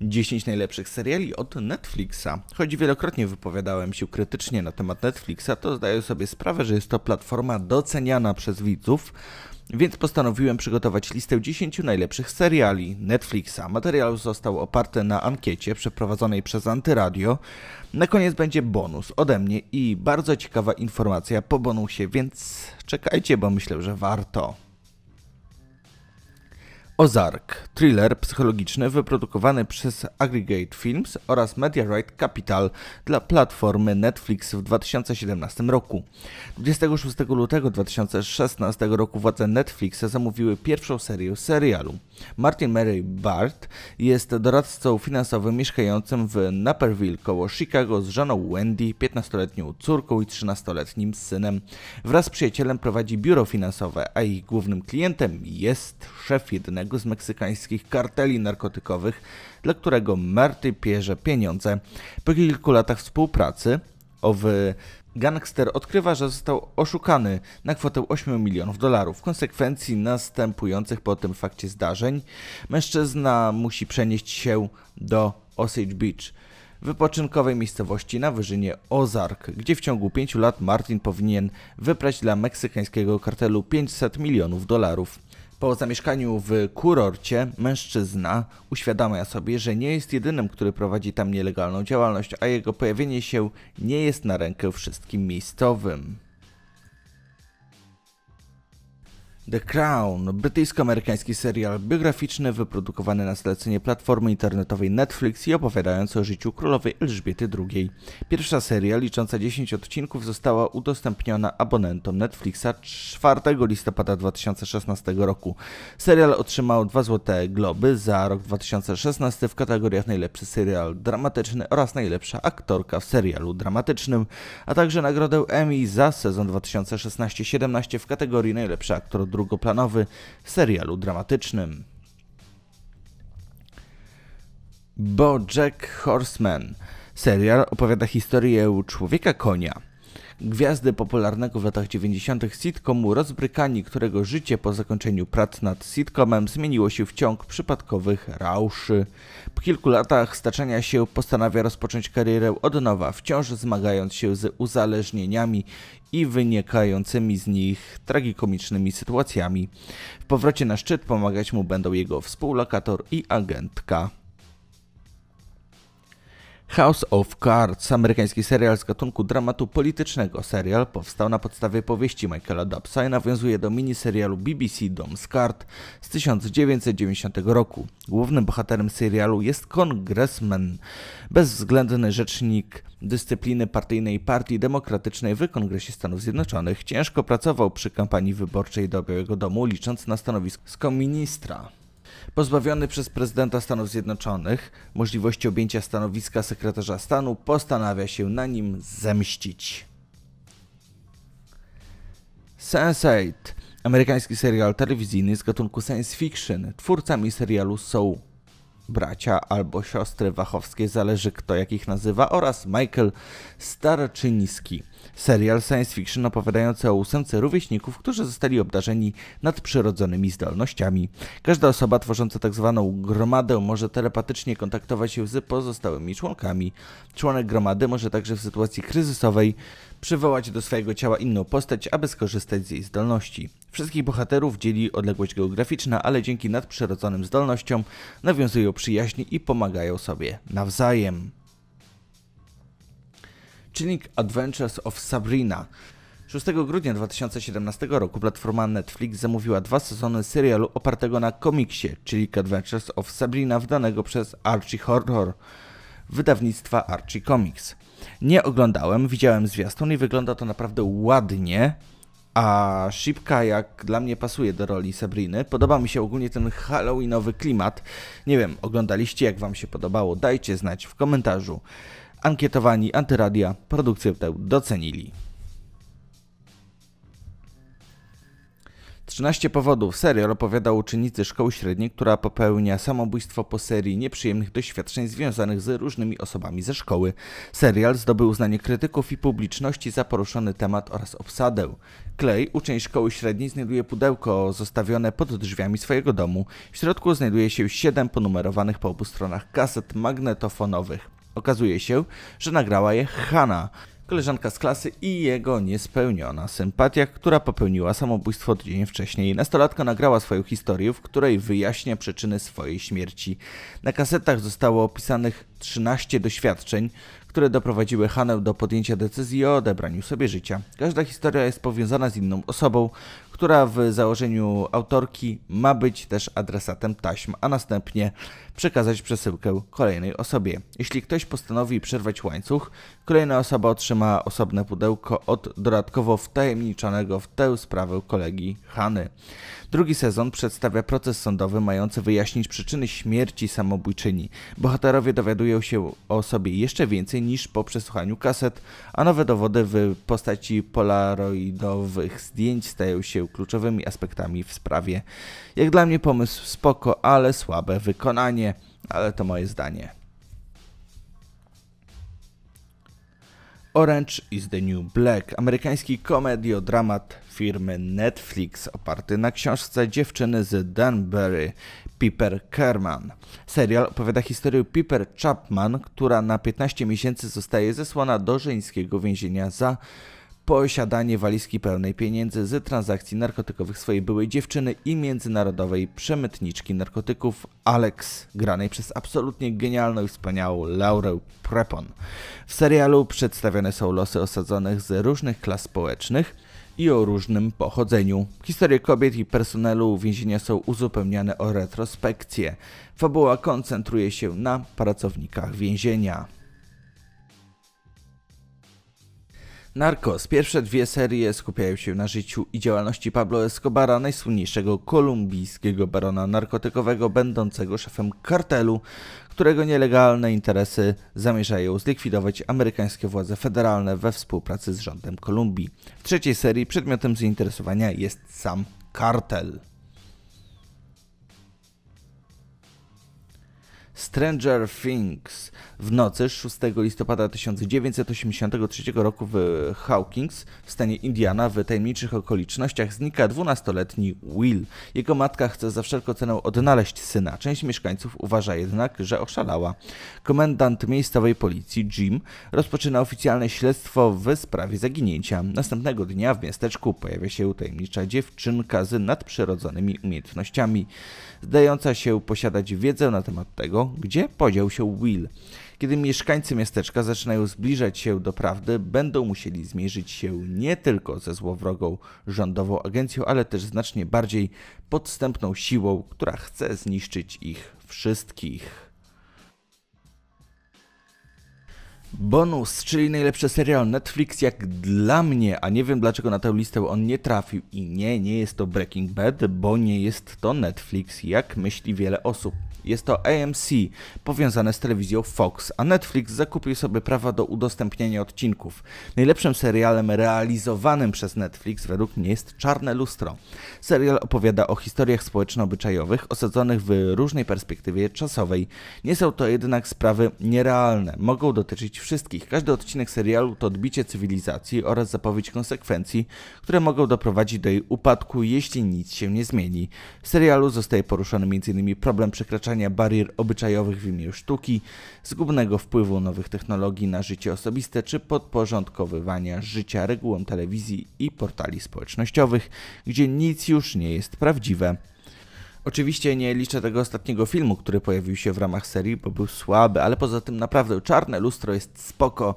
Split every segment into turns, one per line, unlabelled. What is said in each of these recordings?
10 najlepszych seriali od Netflixa. Choć wielokrotnie wypowiadałem się krytycznie na temat Netflixa, to zdaję sobie sprawę, że jest to platforma doceniana przez widzów, więc postanowiłem przygotować listę 10 najlepszych seriali Netflixa. Materiał został oparty na ankiecie przeprowadzonej przez Antyradio. Na koniec będzie bonus ode mnie i bardzo ciekawa informacja po bonusie, więc czekajcie, bo myślę, że warto. Ozark, thriller psychologiczny wyprodukowany przez Aggregate Films oraz Media Right Capital dla platformy Netflix w 2017 roku. 26 lutego 2016 roku władze Netflixa zamówiły pierwszą serię serialu. Martin Mary Bart jest doradcą finansowym mieszkającym w Naperville koło Chicago z żoną Wendy, 15-letnią córką i 13-letnim synem. Wraz z przyjacielem prowadzi biuro finansowe, a ich głównym klientem jest szef jednego jednego z meksykańskich karteli narkotykowych, dla którego Marty pierze pieniądze. Po kilku latach współpracy owy gangster odkrywa, że został oszukany na kwotę 8 milionów dolarów. W konsekwencji następujących po tym fakcie zdarzeń mężczyzna musi przenieść się do Osage Beach, wypoczynkowej miejscowości na wyżynie Ozark, gdzie w ciągu 5 lat Martin powinien wyprać dla meksykańskiego kartelu 500 milionów dolarów. Po zamieszkaniu w kurorcie mężczyzna uświadamia sobie, że nie jest jedynym, który prowadzi tam nielegalną działalność, a jego pojawienie się nie jest na rękę wszystkim miejscowym. The Crown, brytyjsko-amerykański serial biograficzny wyprodukowany na zlecenie platformy internetowej Netflix i opowiadający o życiu królowej Elżbiety II. Pierwsza seria, licząca 10 odcinków, została udostępniona abonentom Netflixa 4 listopada 2016 roku. Serial otrzymał dwa złote globy za rok 2016 w kategoriach najlepszy serial dramatyczny oraz najlepsza aktorka w serialu dramatycznym, a także nagrodę Emmy za sezon 2016-17 w kategorii najlepszy aktor drugoplanowy w serialu dramatycznym. Bo Jack Horseman. Serial opowiada historię człowieka-konia, gwiazdy popularnego w latach 90. sitcomu Rozbrykani, którego życie po zakończeniu prac nad sitcomem zmieniło się w ciąg przypadkowych rauszy. Po kilku latach staczenia się postanawia rozpocząć karierę od nowa, wciąż zmagając się z uzależnieniami i wynikającymi z nich tragikomicznymi sytuacjami. W powrocie na szczyt pomagać mu będą jego współlokator i agentka. House of Cards, amerykański serial z gatunku dramatu politycznego. Serial powstał na podstawie powieści Michaela Dubsa i nawiązuje do miniserialu BBC Dom z Kart z 1990 roku. Głównym bohaterem serialu jest kongresman, bezwzględny rzecznik dyscypliny partyjnej Partii Demokratycznej w Kongresie Stanów Zjednoczonych. Ciężko pracował przy kampanii wyborczej do Białego Domu, licząc na stanowisko ministra. Pozbawiony przez prezydenta Stanów Zjednoczonych możliwości objęcia stanowiska sekretarza stanu, postanawia się na nim zemścić. Sense8 Amerykański serial telewizyjny z gatunku science fiction. Twórcami serialu są bracia albo siostry Wachowskie, zależy kto jak ich nazywa, oraz Michael Starczyński. Serial science fiction opowiadający o ósemce rówieśników, którzy zostali obdarzeni nadprzyrodzonymi zdolnościami. Każda osoba tworząca tzw. Tak gromadę może telepatycznie kontaktować się z pozostałymi członkami. Członek gromady może także w sytuacji kryzysowej przywołać do swojego ciała inną postać, aby skorzystać z jej zdolności. Wszystkich bohaterów dzieli odległość geograficzna, ale dzięki nadprzyrodzonym zdolnościom nawiązują przyjaźnie i pomagają sobie nawzajem. Czynnik Adventures of Sabrina 6 grudnia 2017 roku platforma Netflix zamówiła dwa sezony serialu opartego na komiksie, czyli Adventures of Sabrina, wydanego przez Archie Horror, wydawnictwa Archie Comics. Nie oglądałem, widziałem zwiastun i wygląda to naprawdę ładnie. A szybka, jak dla mnie pasuje do roli Sabriny. Podoba mi się ogólnie ten halloweenowy klimat. Nie wiem, oglądaliście, jak wam się podobało? Dajcie znać w komentarzu. Ankietowani Antyradia produkcję tę docenili. 13 powodów serial opowiada o uczennicy szkoły średniej, która popełnia samobójstwo po serii nieprzyjemnych doświadczeń związanych z różnymi osobami ze szkoły. Serial zdobył uznanie krytyków i publiczności za poruszony temat oraz obsadę. Clay, uczeń szkoły średniej, znajduje pudełko zostawione pod drzwiami swojego domu. W środku znajduje się siedem ponumerowanych po obu stronach kaset magnetofonowych. Okazuje się, że nagrała je Hanna koleżanka z klasy i jego niespełniona sympatia, która popełniła samobójstwo dzień wcześniej. Nastolatka nagrała swoją historię, w której wyjaśnia przyczyny swojej śmierci. Na kasetach zostało opisanych 13 doświadczeń, które doprowadziły Hanę do podjęcia decyzji o odebraniu sobie życia. Każda historia jest powiązana z inną osobą, która w założeniu autorki ma być też adresatem taśm, a następnie przekazać przesyłkę kolejnej osobie. Jeśli ktoś postanowi przerwać łańcuch, kolejna osoba otrzyma osobne pudełko od dodatkowo wtajemniczonego w tę sprawę kolegi Hany. Drugi sezon przedstawia proces sądowy mający wyjaśnić przyczyny śmierci samobójczyni. Bohaterowie dowiadują się o sobie jeszcze więcej niż po przesłuchaniu kaset, a nowe dowody w postaci polaroidowych zdjęć stają się kluczowymi aspektami w sprawie. Jak dla mnie pomysł spoko, ale słabe wykonanie, ale to moje zdanie. Orange is the New Black, amerykański komediodramat firmy Netflix, oparty na książce dziewczyny z Danbury, Piper Kerman. Serial opowiada historię Piper Chapman, która na 15 miesięcy zostaje zesłana do żeńskiego więzienia za posiadanie walizki pełnej pieniędzy z transakcji narkotykowych swojej byłej dziewczyny i międzynarodowej przemytniczki narkotyków Alex, granej przez absolutnie genialną i wspaniałą Laurę Prepon. W serialu przedstawione są losy osadzonych z różnych klas społecznych i o różnym pochodzeniu. Historie kobiet i personelu więzienia są uzupełniane o retrospekcje. Fabuła koncentruje się na pracownikach więzienia. Narcos. Pierwsze dwie serie skupiają się na życiu i działalności Pablo Escobara, najsłynniejszego kolumbijskiego barona narkotykowego, będącego szefem kartelu, którego nielegalne interesy zamierzają zlikwidować amerykańskie władze federalne we współpracy z rządem Kolumbii. W trzeciej serii przedmiotem zainteresowania jest sam kartel. Stranger Things w nocy 6 listopada 1983 roku w Hawkins w stanie Indiana w tajemniczych okolicznościach znika 12-letni Will. Jego matka chce za wszelką cenę odnaleźć syna. Część mieszkańców uważa jednak, że oszalała. Komendant miejscowej policji Jim rozpoczyna oficjalne śledztwo w sprawie zaginięcia. Następnego dnia w miasteczku pojawia się tajemnicza dziewczynka z nadprzyrodzonymi umiejętnościami, zdająca się posiadać wiedzę na temat tego, gdzie podział się Will. Kiedy mieszkańcy miasteczka zaczynają zbliżać się do prawdy, będą musieli zmierzyć się nie tylko ze złowrogą rządową agencją, ale też znacznie bardziej podstępną siłą, która chce zniszczyć ich wszystkich. Bonus, czyli najlepszy serial Netflix jak dla mnie, a nie wiem dlaczego na tę listę on nie trafił. I nie, nie jest to Breaking Bad, bo nie jest to Netflix, jak myśli wiele osób. Jest to AMC, powiązane z telewizją Fox, a Netflix zakupił sobie prawa do udostępniania odcinków. Najlepszym serialem realizowanym przez Netflix według mnie jest Czarne Lustro. Serial opowiada o historiach społeczno-obyczajowych osadzonych w różnej perspektywie czasowej. Nie są to jednak sprawy nierealne, mogą dotyczyć wszystkich. Każdy odcinek serialu to odbicie cywilizacji oraz zapowiedź konsekwencji, które mogą doprowadzić do jej upadku, jeśli nic się nie zmieni. W serialu zostaje poruszony m.in. problem przekraczania barier obyczajowych w imię sztuki, zgubnego wpływu nowych technologii na życie osobiste czy podporządkowywania życia regułom telewizji i portali społecznościowych, gdzie nic już nie jest prawdziwe. Oczywiście nie liczę tego ostatniego filmu, który pojawił się w ramach serii, bo był słaby, ale poza tym naprawdę czarne lustro jest spoko.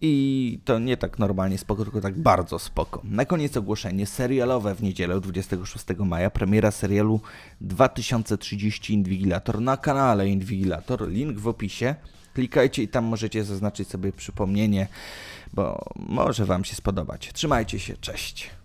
I to nie tak normalnie spoko, tylko tak bardzo spoko. Na koniec ogłoszenie serialowe w niedzielę 26 maja, premiera serialu 2030 Inwigilator na kanale Inwigilator, link w opisie. Klikajcie i tam możecie zaznaczyć sobie przypomnienie, bo może Wam się spodobać. Trzymajcie się, cześć!